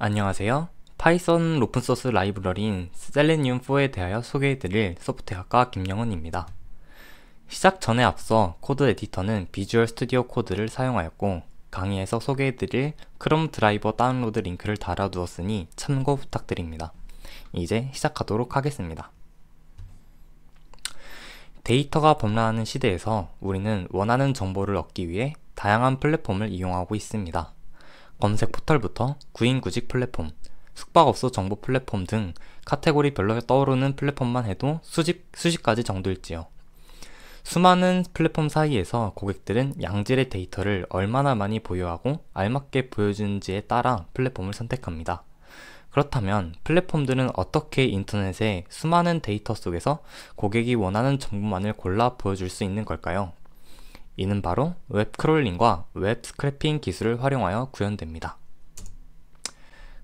안녕하세요. 파이썬 오픈소스 라이브러리인 셀레니움4에 대하여 소개해드릴 소프트웨어과 김영은입니다. 시작 전에 앞서 코드 에디터는 비주얼 스튜디오 코드를 사용하였고 강의에서 소개해드릴 크롬 드라이버 다운로드 링크를 달아두었으니 참고 부탁드립니다. 이제 시작하도록 하겠습니다. 데이터가 범람하는 시대에서 우리는 원하는 정보를 얻기 위해 다양한 플랫폼을 이용하고 있습니다. 검색 포털부터 구인구직 플랫폼, 숙박업소 정보 플랫폼 등 카테고리별로 떠오르는 플랫폼만 해도 수십, 수십 가지 정도일지요. 수많은 플랫폼 사이에서 고객들은 양질의 데이터를 얼마나 많이 보유하고 알맞게 보여주는지에 따라 플랫폼을 선택합니다. 그렇다면 플랫폼들은 어떻게 인터넷의 수많은 데이터 속에서 고객이 원하는 정보만을 골라 보여줄 수 있는 걸까요? 이는 바로 웹 크롤링과 웹 스크래핑 기술을 활용하여 구현됩니다.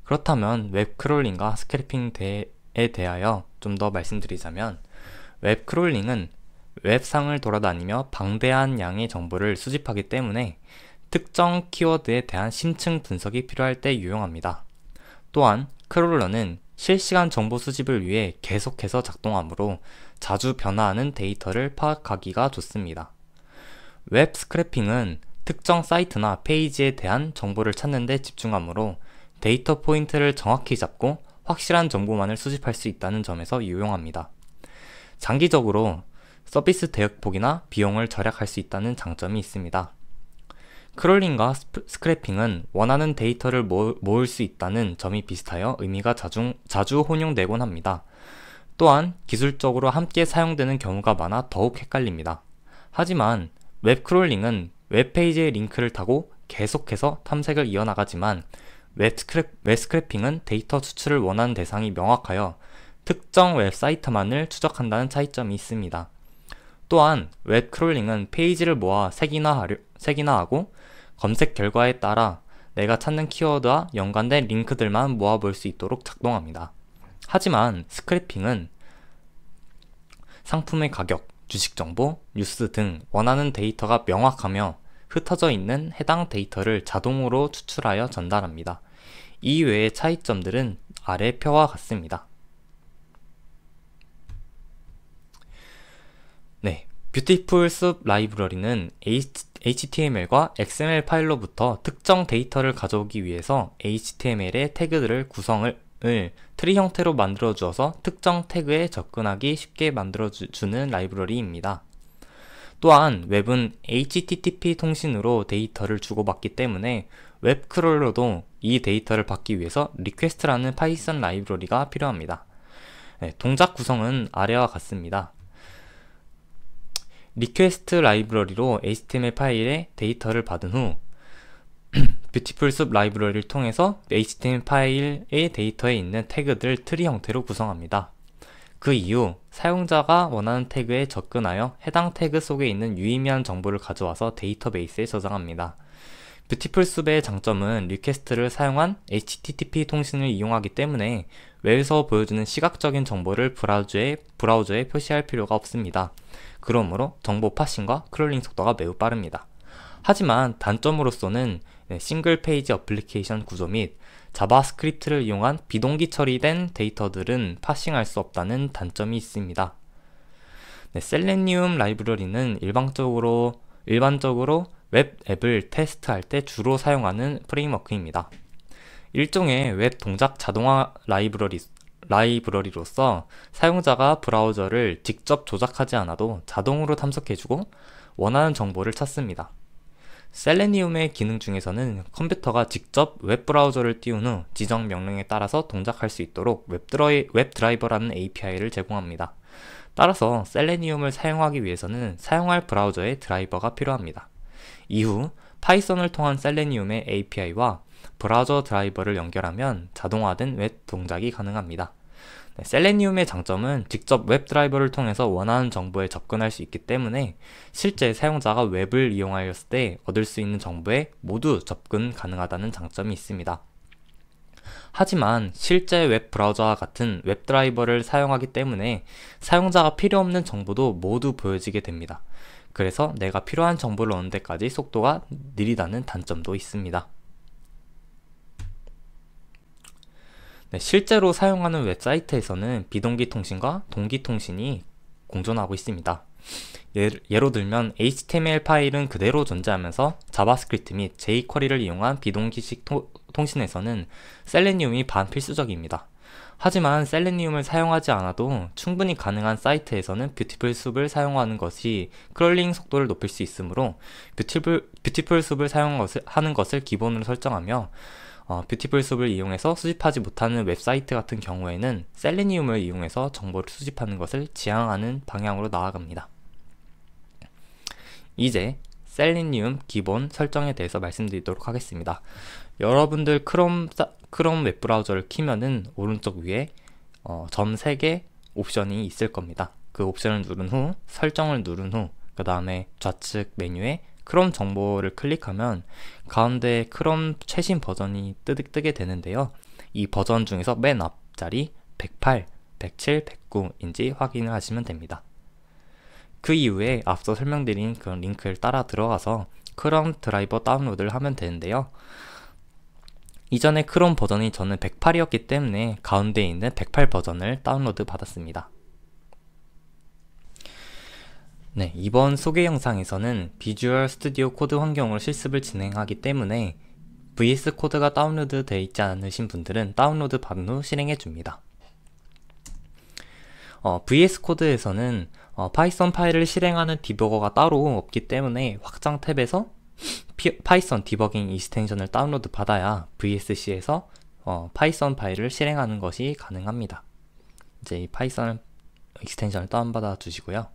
그렇다면 웹 크롤링과 스크래핑에 대하여 좀 더 말씀드리자면 웹 크롤링은 웹상을 돌아다니며 방대한 양의 정보를 수집하기 때문에 특정 키워드에 대한 심층 분석이 필요할 때 유용합니다. 또한 크롤러는 실시간 정보 수집을 위해 계속해서 작동하므로 자주 변화하는 데이터를 파악하기가 좋습니다. 웹 스크래핑은 특정 사이트나 페이지에 대한 정보를 찾는 데 집중하므로 데이터 포인트를 정확히 잡고 확실한 정보만을 수집할 수 있다는 점에서 유용합니다. 장기적으로 서비스 대역폭이나 비용을 절약할 수 있다는 장점이 있습니다. 크롤링과 스크래핑은 원하는 데이터를 모을 수 있다는 점이 비슷하여 의미가 자중, 자주 혼용되곤 합니다. 또한 기술적으로 함께 사용되는 경우가 많아 더욱 헷갈립니다. 하지만 웹 크롤링은 웹페이지의 링크를 타고 계속해서 탐색을 이어나가지만 웹스크래, 웹스크래핑은 데이터 수출을 원하는 대상이 명확하여 특정 웹사이트만을 추적한다는 차이점이 있습니다. 또한 웹 크롤링은 페이지를 모아 색인화하고 검색 결과에 따라 내가 찾는 키워드와 연관된 링크들만 모아볼 수 있도록 작동합니다. 하지만 스크래핑은 상품의 가격, 주식 정보, 뉴스 등 원하는 데이터가 명확하며 흩어져 있는 해당 데이터를 자동으로 추출하여 전달합니다. 이외의 차이점들은 아래 표와 같습니다. 뷰티풀 숲 라이브러리는 HTML과 XML 파일로부터 특정 데이터를 가져오기 위해서 HTML의 태그들을 구성을 트리 형태로 만들어 주어서 특정 태그에 접근하기 쉽게 만들어 주는 라이브러리입니다. 또한 웹은 HTTP 통신으로 데이터를 주고받기 때문에 웹크롤러도 이 데이터를 받기 위해서 리퀘스트라는 파이썬 라이브러리가 필요합니다. 네, 동작 구성은 아래와 같습니다. 리퀘스트 라이브러리로 HTML 파일의 데이터를 받은 후 뷰티풀 숲 라이브러리를 통해서 HTML 파일의 데이터에 있는 태그들 트리 형태로 구성합니다. 그 이후 사용자가 원하는 태그에 접근하여 해당 태그 속에 있는 유의미한 정보를 가져와서 데이터베이스에 저장합니다. 뷰티풀 숲의 장점은 리퀘스트를 사용한 HTTP 통신을 이용하기 때문에 웹에서 보여주는 시각적인 정보를 브라우저에, 브라우저에 표시할 필요가 없습니다. 그러므로 정보 파싱과 크롤링 속도가 매우 빠릅니다. 하지만 단점으로서는 네, 싱글 페이지 어플리케이션 구조 및 자바스크립트를 이용한 비동기 처리된 데이터들은 파싱할 수 없다는 단점이 있습니다. 네, 셀레니움 라이브러리는 일방적으로 일반적으로 웹 앱을 테스트할 때 주로 사용하는 프레임워크입니다. 일종의 웹 동작 자동화 라이브러리, 라이브러리로서 사용자가 브라우저를 직접 조작하지 않아도 자동으로 탐색해주고 원하는 정보를 찾습니다. 셀레니움의 기능 중에서는 컴퓨터가 직접 웹브라우저를 띄운 후 지정 명령에 따라서 동작할 수 있도록 웹드라이, 웹드라이버라는 API를 제공합니다. 따라서 셀레니움을 사용하기 위해서는 사용할 브라우저의 드라이버가 필요합니다. 이후 파이썬을 통한 셀레니움의 API와 브라우저 드라이버를 연결하면 자동화된 웹 동작이 가능합니다. 네, 셀레니움의 장점은 직접 웹 드라이버를 통해서 원하는 정보에 접근할 수 있기 때문에 실제 사용자가 웹을 이용하였을 때 얻을 수 있는 정보에 모두 접근 가능하다는 장점이 있습니다. 하지만 실제 웹 브라우저와 같은 웹 드라이버를 사용하기 때문에 사용자가 필요 없는 정보도 모두 보여지게 됩니다. 그래서 내가 필요한 정보를 얻는 데까지 속도가 느리다는 단점도 있습니다. 네, 실제로 사용하는 웹사이트에서는 비동기 통신과 동기 통신이 공존하고 있습니다. 예로 들면 HTML 파일은 그대로 존재하면서 자바스크립트 및 jQuery를 이용한 비동기식 통, 통신에서는 셀레니움이 반필수적입니다. 하지만 셀레니움을 사용하지 않아도 충분히 가능한 사이트에서는 뷰티풀 숲을 사용하는 것이 크롤링 속도를 높일 수 있으므로 뷰티풀, 뷰티풀 숲을 사용하는 것을 기본으로 설정하며 어, 뷰티풀 숲을 이용해서 수집하지 못하는 웹사이트 같은 경우에는 셀레니움을 이용해서 정보를 수집하는 것을 지향하는 방향으로 나아갑니다. 이제 셀리니움 기본 설정에 대해서 말씀드리도록 하겠습니다. 여러분들 크롬, 크롬 웹브라우저를 키면은 오른쪽 위에 어, 점 3개 옵션이 있을 겁니다. 그 옵션을 누른 후 설정을 누른 후 그 다음에 좌측 메뉴에 크롬 정보를 클릭하면 가운데 크롬 최신 버전이 뜨득 뜨게 되는데요. 이 버전 중에서 맨 앞자리 108, 107, 109인지 확인을 하시면 됩니다. 그 이후에 앞서 설명드린 그런 링크를 따라 들어가서 크롬 드라이버 다운로드를 하면 되는데요. 이전에 크롬 버전이 저는 108이었기 때문에 가운데 있는 108 버전을 다운로드 받았습니다. 네, 이번 소개 영상에서는 비주얼 스튜디오 코드 환경으로 실습을 진행하기 때문에 VS 코드가 다운로드 되어 있지 않으신 분들은 다운로드 받은 후 실행해 줍니다. 어, VS 코드에서는 어, 파이썬 파일을 실행하는 디버거가 따로 없기 때문에 확장 탭에서 파이썬 디버깅 이스텐션을 다운로드 받아야 VSC에서 어, 파이썬 파일을 실행하는 것이 가능합니다. 이제 이 파이썬 익스텐션을 다운받아 주시고요.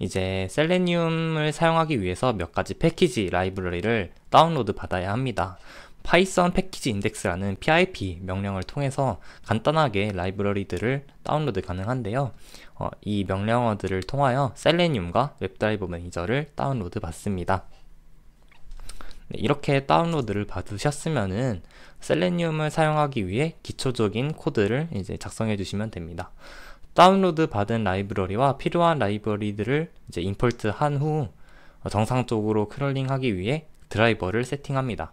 이제 셀레니움을 사용하기 위해서 몇 가지 패키지 라이브러리를 다운로드 받아야 합니다. 파이썬 패키지 인덱스라는 PIP 명령을 통해서 간단하게 라이브러리들을 다운로드 가능한데요. 어, 이 명령어들을 통하여 셀레니움과 웹드라이브 매니저를 다운로드 받습니다. 네, 이렇게 다운로드를 받으셨으면은 셀레니움을 사용하기 위해 기초적인 코드를 이제 작성해 주시면 됩니다. 다운로드 받은 라이브러리와 필요한 라이브러리들을 이제 임포트 한후 정상적으로 크롤링하기 위해 드라이버를 세팅합니다.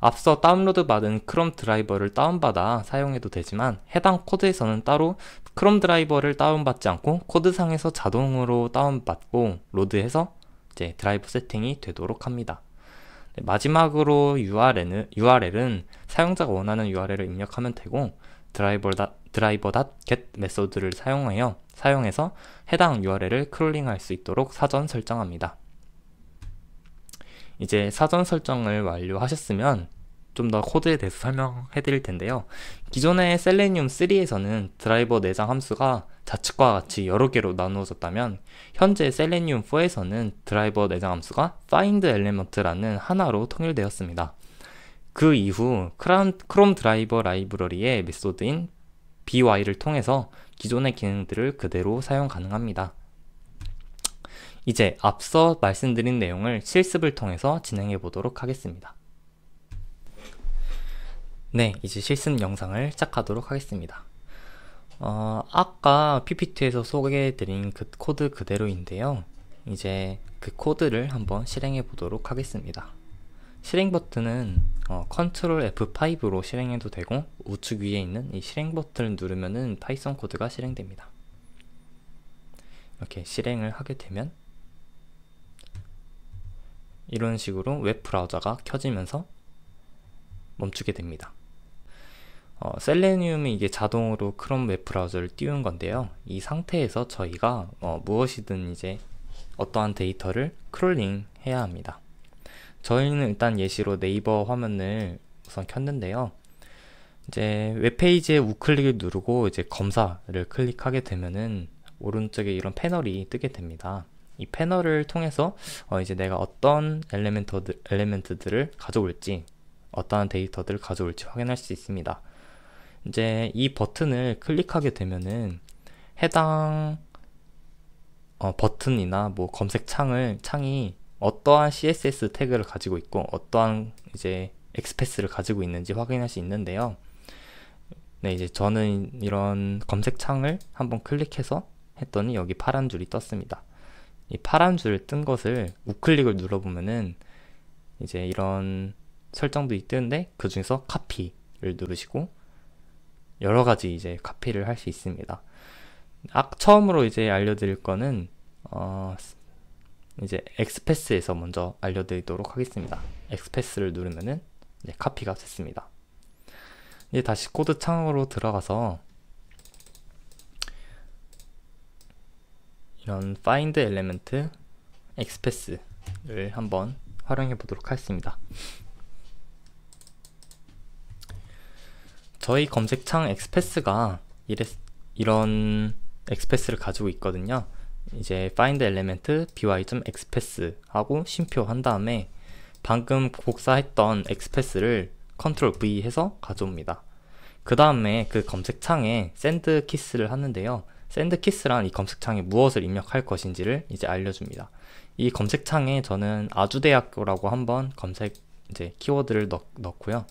앞서 다운로드 받은 크롬 드라이버를 다운받아 사용해도 되지만 해당 코드에서는 따로 크롬 드라이버를 다운받지 않고 코드상에서 자동으로 다운받고 로드해서 이제 드라이버 세팅이 되도록 합니다. 네, 마지막으로 URL은, URL은 사용자가 원하는 URL을 입력하면 되고 driver.get 메소드를 사용하여 사용해서 해당 URL을 크롤링할 수 있도록 사전 설정합니다. 이제 사전 설정을 완료하셨으면 좀더 코드에 대해서 설명해 드릴 텐데요. 기존의 셀레니움 3에서는 드라이버 내장 함수가 좌측과 같이 여러 개로 나누어졌다면 현재 셀레니움 4에서는 드라이버 내장 함수가 find element라는 하나로 통일되었습니다. 그 이후 크롬 드라이버 라이브러리의 메소드인 by를 통해서 기존의 기능들을 그대로 사용 가능합니다. 이제 앞서 말씀드린 내용을 실습을 통해서 진행해 보도록 하겠습니다. 네, 이제 실습 영상을 시작하도록 하겠습니다. 어, 아까 PPT에서 소개해드린 그 코드 그대로인데요. 이제 그 코드를 한번 실행해 보도록 하겠습니다. 실행 버튼은 어, Ctrl F5로 실행해도 되고 우측 위에 있는 이 실행 버튼을 누르면은 파이썬 코드가 실행됩니다. 이렇게 실행을 하게 되면 이런 식으로 웹 브라우저가 켜지면서 멈추게 됩니다. 어, 셀레니움이 이게 자동으로 크롬 웹 브라우저를 띄운 건데요. 이 상태에서 저희가 어, 무엇이든 이제 어떠한 데이터를 크롤링 해야 합니다. 저희는 일단 예시로 네이버 화면을 우선 켰는데요. 이제 웹페이지에 우클릭을 누르고 이제 검사를 클릭하게 되면은 오른쪽에 이런 패널이 뜨게 됩니다. 이 패널을 통해서 어 이제 내가 어떤 엘레멘터들, 엘레멘트들을 가져올지 어떠한 데이터들을 가져올지 확인할 수 있습니다. 이제 이 버튼을 클릭하게 되면은 해당 어, 버튼이나 뭐 검색 창을 창이 어떠한 CSS 태그를 가지고 있고 어떠한 이제 엑스패스를 가지고 있는지 확인할 수 있는데요. 네, 이제 저는 이런 검색 창을 한번 클릭해서 했더니 여기 파란 줄이 떴습니다. 이 파란 줄 뜬 것을 우클릭을 눌러보면은 이제 이런 설정도 있는데 그 중에서 카피를 누르시고 여러 가지 이제 카피를 할 수 있습니다. 아, 처음으로 이제 알려드릴 거는 어, 이제 엑스패스에서 먼저 알려드리도록 하겠습니다. 엑스패스를 누르면은 이제 카피가 됐습니다. 이제 다시 코드 창으로 들어가서 이런 find element e x p r 를 한번 활용해 보도록 하겠습니다. 저희 검색창 엑스패스가 이랬, 이런 엑스패스를 가지고 있거든요. 이제 find element by.express 하고 심표 한 다음에 방금 복사했던 엑스패스 e s s 를 컨트롤 V 해서 가져옵니다. 그 다음에 그 검색창에 send kiss를 하는데요. send kiss란 이 검색창에 무엇을 입력할 것인지를 이제 알려줍니다. 이 검색창에 저는 아주대학교라고 한번 검색 이제 키워드를 넣, 넣고요.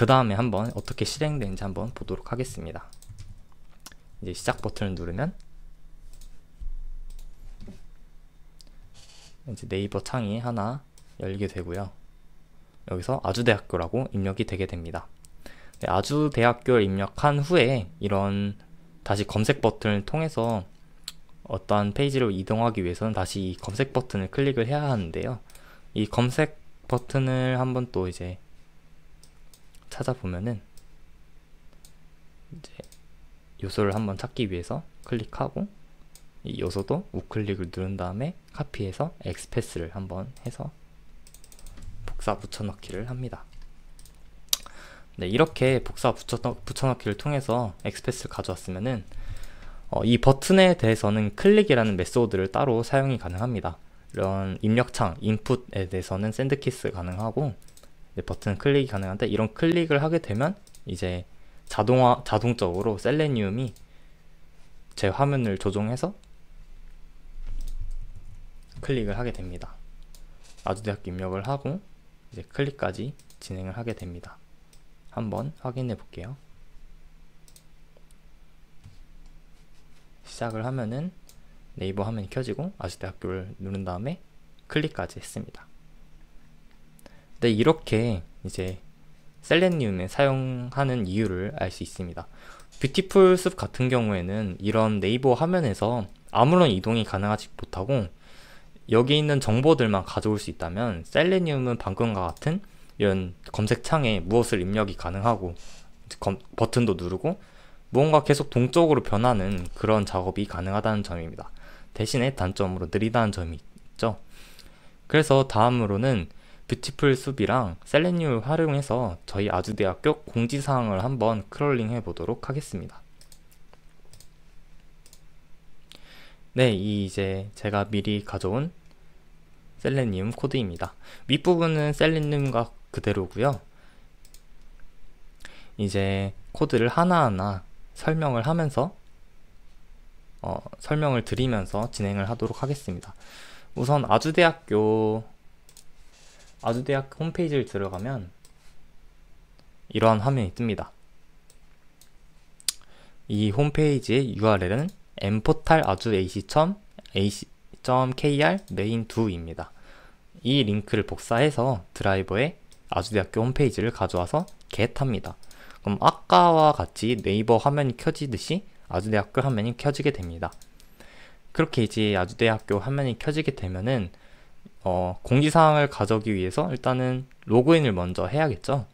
그 다음에 한번 어떻게 실행되는지 한번 보도록 하겠습니다. 이제 시작 버튼을 누르면 이제 네이버 창이 하나 열리게 되고요. 여기서 아주대학교라고 입력이 되게 됩니다. 네, 아주대학교를 입력한 후에 이런 다시 검색 버튼을 통해서 어떠한 페이지로 이동하기 위해서는 다시 이 검색 버튼을 클릭을 해야 하는데요. 이 검색 버튼을 한번 또 이제 찾아보면은 이제 요소를 한번 찾기 위해서 클릭하고 이 요소도 우클릭을 누른 다음에 카피해서 엑스패스를 한번 해서 복사 붙여넣기를 합니다. 네, 이렇게 복사 붙여넣, 기를 통해서 엑스패스를 가져왔으면은 어, 이 버튼에 대해서는 클릭이라는 메소드를 따로 사용이 가능합니다. 이런 입력창, 인풋에 대해서는 샌드키스 가능하고 버튼 클릭이 가능한데 이런 클릭을 하게 되면 이제 자동화 자동적으로 셀레니움이 제 화면을 조정해서 클릭을 하게 됩니다. 아주대학교 입력을 하고 이제 클릭까지 진행을 하게 됩니다. 한번 확인해 볼게요. 시작을 하면은 네이버 화면이 켜지고 아주대학교를 누른 다음에 클릭까지 했습니다. 네, 이렇게 이제 셀레늄에 사용하는 이유를 알 수 있습니다. 뷰티풀 숲 같은 경우에는 이런 네이버 화면에서 아무런 이동이 가능하지 못하고 여기 있는 정보들만 가져올 수 있다면 셀레늄은 방금과 같은 이런 검색창에 무엇을 입력이 가능하고 검, 버튼도 누르고 무언가 계속 동적으로 변하는 그런 작업이 가능하다는 점입니다. 대신에 단점으로 느리다는 점이 있죠. 그래서 다음으로는 뷰티풀 숲이랑 셀레늄을 활용해서 저희 아주대학교 공지사항을 한번 크롤링 해보도록 하겠습니다. 네, 이 이제 제가 미리 가져온 셀레늄 코드입니다. 윗부분은 셀레늄과 그대로고요. 이제 코드를 하나하나 설명을 하면서 어, 설명을 드리면서 진행을 하도록 하겠습니다. 우선 아주대학교 아주대학 홈페이지를 들어가면 이러한 화면이 뜹니다. 이 홈페이지의 URL은 m p o r 아주 a c ac.kr main2입니다. 이 링크를 복사해서 드라이버에 아주대학교 홈페이지를 가져와서 get합니다. 그럼 아까와 같이 네이버 화면이 켜지듯이 아주대학교 화면이 켜지게 됩니다. 그렇게 이제 아주대학교 화면이 켜지게 되면은 어, 공지사항을 가져기 오 위해서 일단은 로그인을 먼저 해야겠죠.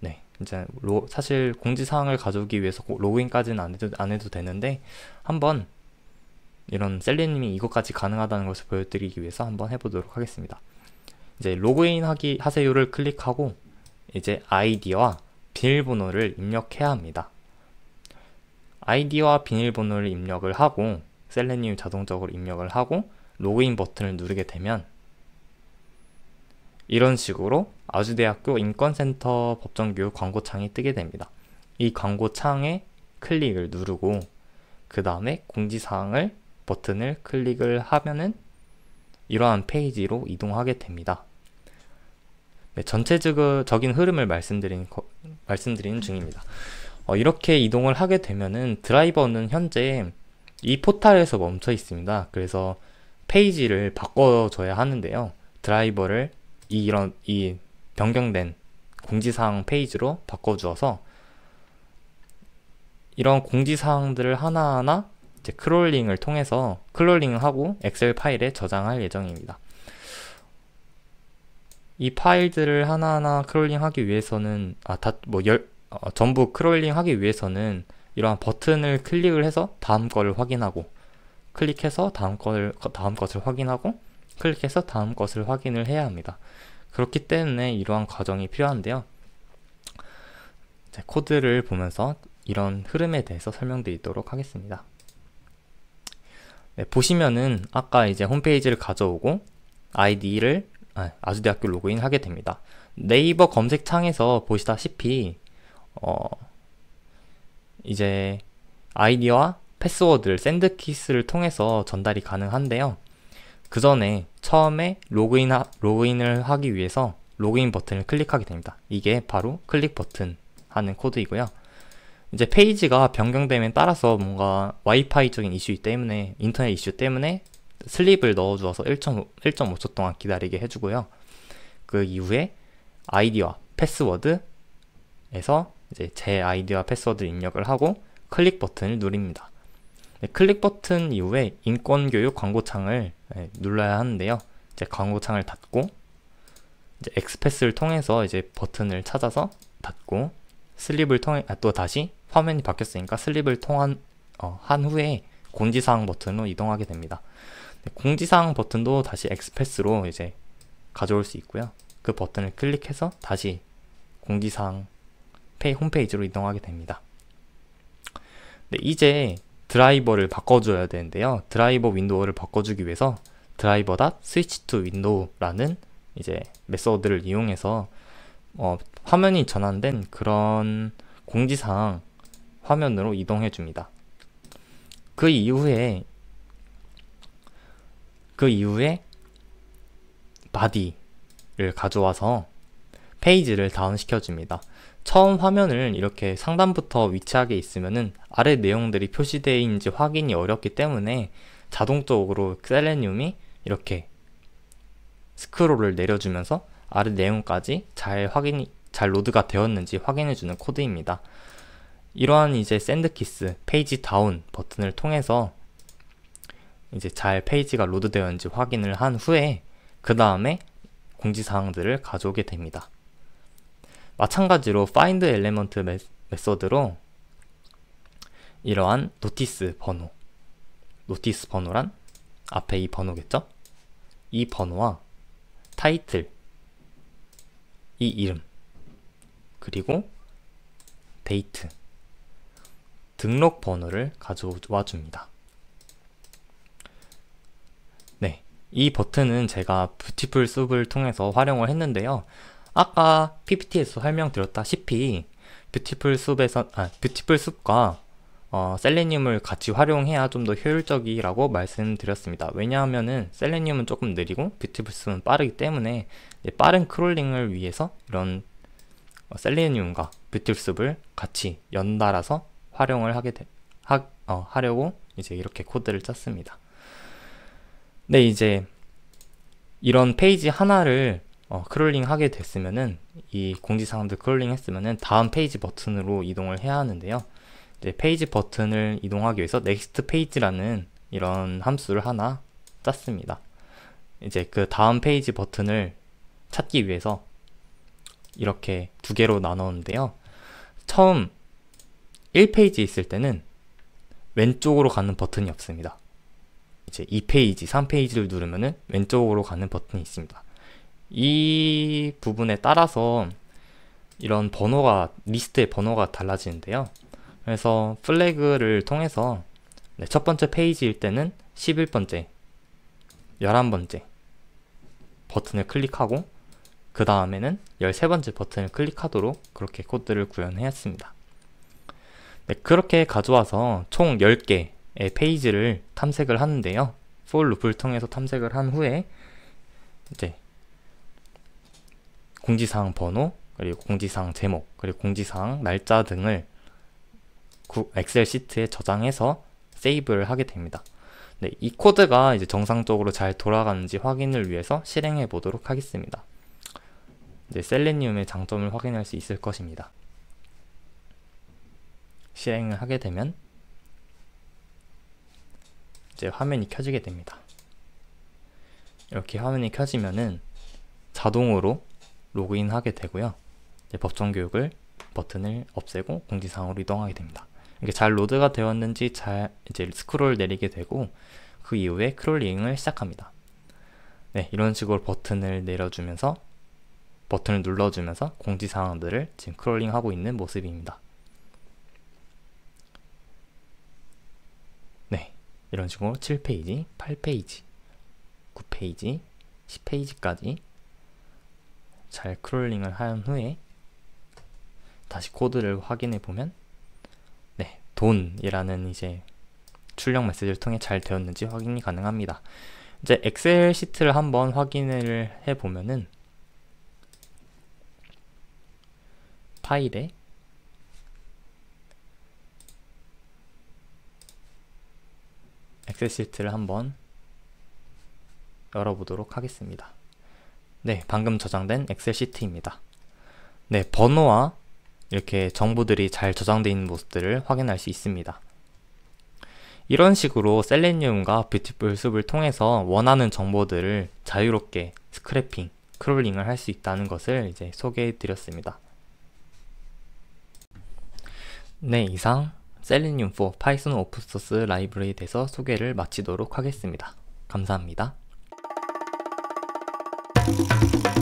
네, 이제 로, 사실 공지사항을 가져오기 위해서 로그인까지는 안 해도, 안 해도 되는데 한번 이런 셀리님이 이것까지 가능하다는 것을 보여드리기 위해서 한번 해보도록 하겠습니다. 이제 로그인 하기 하세요를 클릭하고 이제 아이디와 비밀번호를 입력해야 합니다. 아이디와 비밀번호를 입력을 하고 셀레니움 자동적으로 입력을 하고 로그인 버튼을 누르게 되면 이런 식으로 아주대학교 인권센터 법정교육 광고창이 뜨게 됩니다. 이 광고창에 클릭을 누르고 그 다음에 공지사항을 버튼을 클릭을 하면은 이러한 페이지로 이동하게 됩니다. 네, 전체적인 흐름을 말씀드린, 거, 말씀드리는 중입니다. 어, 이렇게 이동을 하게 되면은 드라이버는 현재 이 포탈에서 멈춰 있습니다. 그래서 페이지를 바꿔줘야 하는데요. 드라이버를 이런이 변경된 공지사항 페이지로 바꿔주어서 이런 공지사항들을 하나하나 이제 크롤링을 통해서 크롤링하고 엑셀 파일에 저장할 예정입니다. 이 파일들을 하나하나 크롤링하기 위해서는 아 다뭐 어, 전부 크롤링하기 위해서는 이러한 버튼을 클릭을 해서 다음 거를 확인하고 클릭해서 다음 거를 다음 것을 확인하고 클릭해서 다음 것을 확인을 해야 합니다. 그렇기 때문에 이러한 과정이 필요한데요. 코드를 보면서 이런 흐름에 대해서 설명드리도록 하겠습니다. 네, 보시면은 아까 이제 홈페이지를 가져오고 아이디를 아, 주대학교 로그인하게 됩니다. 네이버 검색창에서 보시다시피 어, 이제 아이디와 패스워드를 샌드키스를 통해서 전달이 가능한데요. 그 전에 처음에 로그인 하, 로그인을 하기 위해서 로그인 버튼을 클릭하게 됩니다. 이게 바로 클릭 버튼 하는 코드이고요. 이제 페이지가 변경되면 따라서 뭔가 와이파이적인 이슈 때문에 인터넷 이슈 때문에 슬립을 넣어주어서 1.5초 동안 기다리게 해주고요. 그 이후에 아이디와 패스워드에서 이제 제 아이디와 패스워드 입력을 하고 클릭 버튼을 누릅니다. 네, 클릭 버튼 이후에 인권교육 광고창을 네, 눌러야 하는데요. 이제 광고창을 닫고 이제 엑스패스를 통해서 이제 버튼을 찾아서 닫고 슬립을 통해 아, 또 다시 화면이 바뀌었으니까 슬립을 통한 어, 한 후에 공지사항 버튼으로 이동하게 됩니다. 네, 공지사항 버튼도 다시 엑스패스로 이제 가져올 수 있고요. 그 버튼을 클릭해서 다시 공지사항 페이 홈페이지로 이동하게 됩니다. 네, 이제 드라이버를 바꿔줘야 되는데요. 드라이버 윈도우를 바꿔주기 위해서 드라이버 스위치 투 윈도우라는 이제 메서드를 이용해서 어, 화면이 전환된 그런 공지사항 화면으로 이동해 줍니다. 그 이후에 그 이후에 바디를 가져와서 페이지를 다운시켜 줍니다. 처음 화면을 이렇게 상단부터 위치하게 있으면은 아래 내용들이 표시되어 있는지 확인이 어렵기 때문에 자동적으로 셀레늄이 이렇게 스크롤을 내려주면서 아래 내용까지 잘확인잘 로드가 되었는지 확인해주는 코드입니다. 이러한 이제 샌드키스 페이지 다운 버튼을 통해서 이제 잘 페이지가 로드되었는지 확인을 한 후에 그 다음에 공지사항들을 가져오게 됩니다. 마찬가지로 find element 메, 메소드로 이러한 노티스 번호 노티스 번호란 앞에 이 번호겠죠? 이 번호와 타이틀 이 이름 그리고 데이트 등록 번호를 가져와 줍니다. 네, 이 버튼은 제가 뷰티풀 숲을 통해서 활용을 했는데요. 아까 PPT에서 설명드렸다시피 뷰티풀 숲에서 아, 뷰티풀 숲과 어, 셀레늄을 같이 활용해야 좀 더 효율적이라고 말씀드렸습니다. 왜냐하면은 셀레늄은 조금 느리고 뷰티풀 숲은 빠르기 때문에 빠른 크롤링을 위해서 이런 셀레늄과 뷰티풀 숲을 같이 연달아서 활용을 하게 되, 하, 어, 하려고 이제 이렇게 코드를 짰습니다. 네, 이제 이런 페이지 하나를 어, 크롤링 하게 됐으면은 이 공지 사항드 크롤링 했으면은 다음 페이지 버튼으로 이동을 해야 하는데요. 이제 페이지 버튼을 이동하기 위해서 next page라는 이런 함수를 하나 짰습니다. 이제 그 다음 페이지 버튼을 찾기 위해서 이렇게 두 개로 나눴는데요. 처음 1페이지 있을 때는 왼쪽으로 가는 버튼이 없습니다. 이제 2페이지, 3페이지를 누르면은 왼쪽으로 가는 버튼이 있습니다. 이 부분에 따라서 이런 번호가 리스트의 번호가 달라지는데요. 그래서 플래그를 통해서 네, 첫 번째 페이지일 때는 11번째, 11번째 버튼을 클릭하고 그 다음에는 13번째 버튼을 클릭하도록 그렇게 코드를 구현했습니다. 네, 그렇게 가져와서 총 10개의 페이지를 탐색을 하는데요. for l o o 통해서 탐색을 한 후에 이제 공지사항 번호, 그리고 공지사항 제목, 그리고 공지사항 날짜 등을 엑셀 시트에 저장해서 세이브를 하게 됩니다. 네, 이 코드가 이제 정상적으로 잘 돌아가는지 확인을 위해서 실행해 보도록 하겠습니다. 이제 셀레니움의 장점을 확인할 수 있을 것입니다. 실행을 하게 되면 이제 화면이 켜지게 됩니다. 이렇게 화면이 켜지면은 자동으로 로그인하게 되고요. 법정 교육을 버튼을 없애고 공지사항으로 이동하게 됩니다. 이게 잘 로드가 되었는지 잘 이제 스크롤 내리게 되고 그 이후에 크롤링을 시작합니다. 네, 이런 식으로 버튼을 내려주면서 버튼을 눌러주면서 공지사항들을 지금 크롤링하고 있는 모습입니다. 네, 이런 식으로 7페이지, 8페이지, 9페이지, 10페이지까지 잘 크롤링을 한 후에 다시 코드를 확인해 보면 네, 돈이라는 이제 출력 메시지를 통해 잘 되었는지 확인이 가능합니다. 이제 엑셀 시트를 한번 확인을 해 보면은 파일에 엑셀 시트를 한번 열어보도록 하겠습니다. 네, 방금 저장된 엑셀 시트입니다. 네, 번호와 이렇게 정보들이 잘 저장되어 있는 모습들을 확인할 수 있습니다. 이런 식으로 셀레니움과 뷰티풀 숲을 통해서 원하는 정보들을 자유롭게 스크래핑, 크롤링을 할 수 있다는 것을 이제 소개해 드렸습니다. 네, 이상 셀레니움4 파이썬 오픈소스 라이브러리에 대해서 소개를 마치도록 하겠습니다. 감사합니다. Thank you.